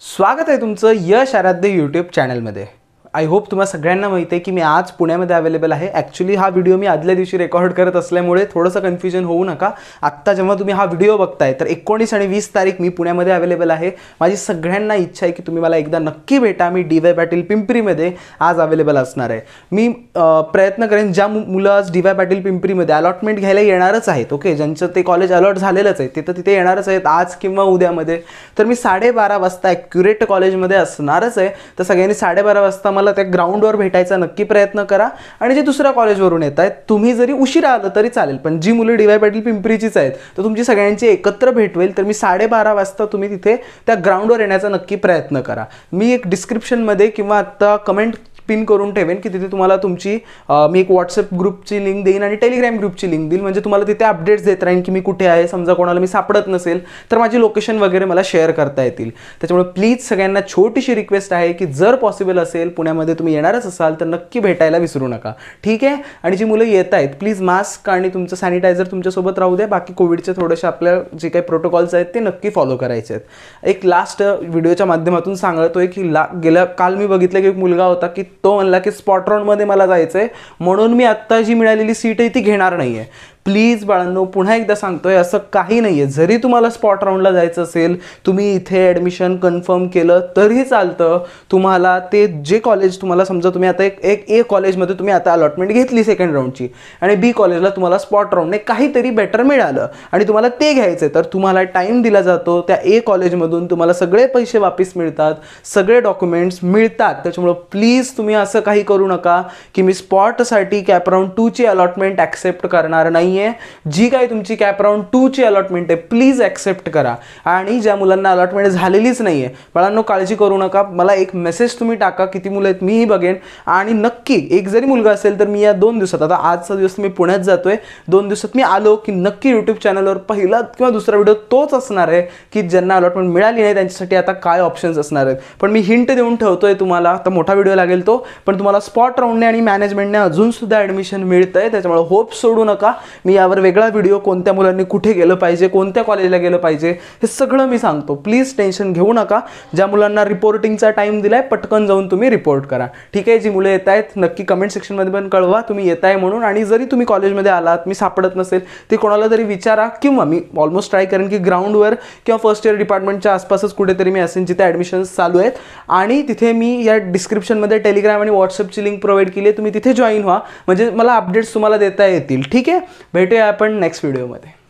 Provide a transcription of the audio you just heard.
स्वागत आहे तुमचं यश आराध्य यूट्यूब चॅनलमध्ये आय होप तुम्हाला सगळ्यांना माहिती आहे की मी आज पुण्यामध्ये अवेलेबल आहे ॲक्च्युली हा व्हिडिओ मी आदल्या दिवशी रेकॉर्ड करत असल्यामुळे थोडंसं कन्फ्युजन होऊ नका आत्ता जेव्हा तुम्ही हा व्हिडिओ बघताय तर एकोणीस आणि वीस तारीख मी पुण्यामध्ये अवेलेबल आहे माझी सगळ्यांना इच्छा आहे की तुम्ही मला एकदा नक्की भेटा मी डी वाय पाटील पिंपरीमध्ये आज अवेलेबल असणार आहे मी प्रयत्न करेन ज्या मुलं आज डी वाय पाटील पिंपरीमध्ये अलॉटमेंट घ्यायला येणारच आहेत ओके ज्यांचं ते कॉलेज अलॉट झालेलंच आहे ते तर तिथे येणारच आहेत आज किंवा उद्यामध्ये तर मी साडेबारा वाजता ॲक्युरेट कॉलेजमध्ये असणारच आहे तर सगळ्यांनी साडेबारा वाजता मला तुम्हाला त्या ग्राउंडवर भेटायचा नक्की प्रयत्न करा आणि जे दुसऱ्या कॉलेजवरून येत आहेत तुम्ही जरी उशीरा आलं तरी चालेल पण जी मुलं डी वाय पाटील पिंपरीचीच आहेत तर तुमची सगळ्यांची एकत्र भेटवेल तर मी साडेबारा वाजता तुम्ही तिथे त्या ग्राउंडवर येण्याचा नक्की प्रयत्न करा मी एक डिस्क्रिप्शनमध्ये किंवा आत्ता कमेंट पिन करून ठेवेन की तिथे तुम्हाला तुमची मी एक व्हॉट्सअप ग्रुपची लिंक देईन आणि टेलिग्राम ग्रुपची लिंक देईल म्हणजे तुम्हाला तिथे अपडेट्स देत राहीन की मी कुठे आहे समजा कोणाला मी सापडत नसेल तर माझी लोकेशन वगैरे मला शेअर करता येतील त्याच्यामुळे प्लीज सगळ्यांना छोटीशी रिक्वेस्ट आहे की जर पॉसिबल असेल पुण्यामध्ये तुम्ही येणारच असाल तर नक्की भेटायला विसरू नका ठीक आहे आणि जी मुलं येत आहेत प्लीज मास्क आणि तुमचं सॅनिटायझर तुमच्यासोबत राहू द्या बाकी कोविडचे थोडेसे आपल्या जे काही प्रोटोकॉल्स आहेत ते नक्की फॉलो करायचे आहेत एक लास्ट व्हिडिओच्या माध्यमातून सांगतोय की ला गेल्या काल मी बघितलं की एक मुलगा होता की तो म्हणला की स्पॉट राऊंडमध्ये मला जायचं आहे म्हणून मी आत्ता जी मिळालेली सीट आहे ती घेणार नाही प्लीज बाळांनो पुन्हा एकदा सांगतोय असं काही नाही आहे जरी तुम्हाला स्पॉट राऊंडला जायचं असेल तुम्ही इथे ॲडमिशन कन्फर्म केलं तरी चालतं तुम्हाला ते जे कॉलेज तुम्हाला समजा तुम्ही आता एक एक ए कॉलेजमध्ये तुम्ही आता अलॉटमेंट घेतली सेकंड राऊंडची आणि बी कॉलेजला तुम्हाला स्पॉट राऊंडने काहीतरी बेटर मिळालं आणि तुम्हाला ते घ्यायचं तर तुम्हाला टाईम दिला जातो त्या ए कॉलेजमधून तुम्हाला सगळे पैसे वापस मिळतात सगळे डॉक्युमेंट्स मिळतात त्याच्यामुळं प्लीज तुम्ही असं काही करू नका की मी स्पॉटसाठी कॅप राऊंड टूची अलॉटमेंट ॲक्सेप्ट करणार नाही जी काय तुमची कॅप टू ची अलॉटमेंट आहे प्लीज ॲक्सेप्ट करा आणि ज्या मुलांना अलॉटमेंट झालेलीच नाही आहे काळजी करू नका मला एक मेसेज तुम्ही टाका किती मुलं आहेत मीही बघेन आणि नक्की एक जरी मुलगा असेल तर मी या दोन दिवसात आता आजचा दिवस मी पुण्यात जातो आहे दोन दिवसात मी आलो की नक्की यूट्यूब चॅनलवर पहिला किंवा दुसरा व्हिडिओ तोच असणार आहे की ज्यांना अलॉटमेंट मिळाली नाही त्यांच्यासाठी आता काय ऑप्शन्स असणार आहेत पण मी हिंट देऊन ठेवतो आहे तुम्हाला आता मोठा व्हिडिओ लागेल तो पण तुम्हाला स्पॉट राऊंडने आणि मॅनेजमेंटने अजूनसुद्धा ॲडमिशन मिळतं आहे त्याच्यामुळे होप सोडू नका मी यावर वेगळा व्हिडिओ कोणत्या मुलांनी कुठे गेलं पाहिजे कोणत्या कॉलेजला गेलं पाहिजे हे सगळं मी सांगतो प्लीज टेन्शन घेऊ नका ज्या मुलांना रिपोर्टिंगचा टाईम दिला पटकन जाऊन तुम्ही रिपोर्ट करा ठीक आहे जी मुलं येत आहेत नक्की कमेंट सेक्शनमध्ये पण कळवा तुम्ही येत आहे म्हणून आणि जरी तुम्ही कॉलेजमध्ये आलात मी सापडत नसेल ते कोणाला तरी विचारा किंवा मी ऑलमोस्ट ट्राय करेन की ग्राउंडवर किंवा फर्स्ट इयर डिपार्टमेंटच्या आसपासच कुठेतरी मी असेन जिथे ॲडमिशन्स चालू आहेत आणि तिथे मी या डिस्क्रिप्शनमध्ये टेलिग्राम आणि व्हॉट्सअपची लिंक प्रोव्हाइड केली आहे तुम्ही तिथे जॉईन व्हा म्हणजे मला अपडेट्स तुम्हाला देता येतील ठीक आहे भेटूया आपण नेक्स्ट व्हिडिओमध्ये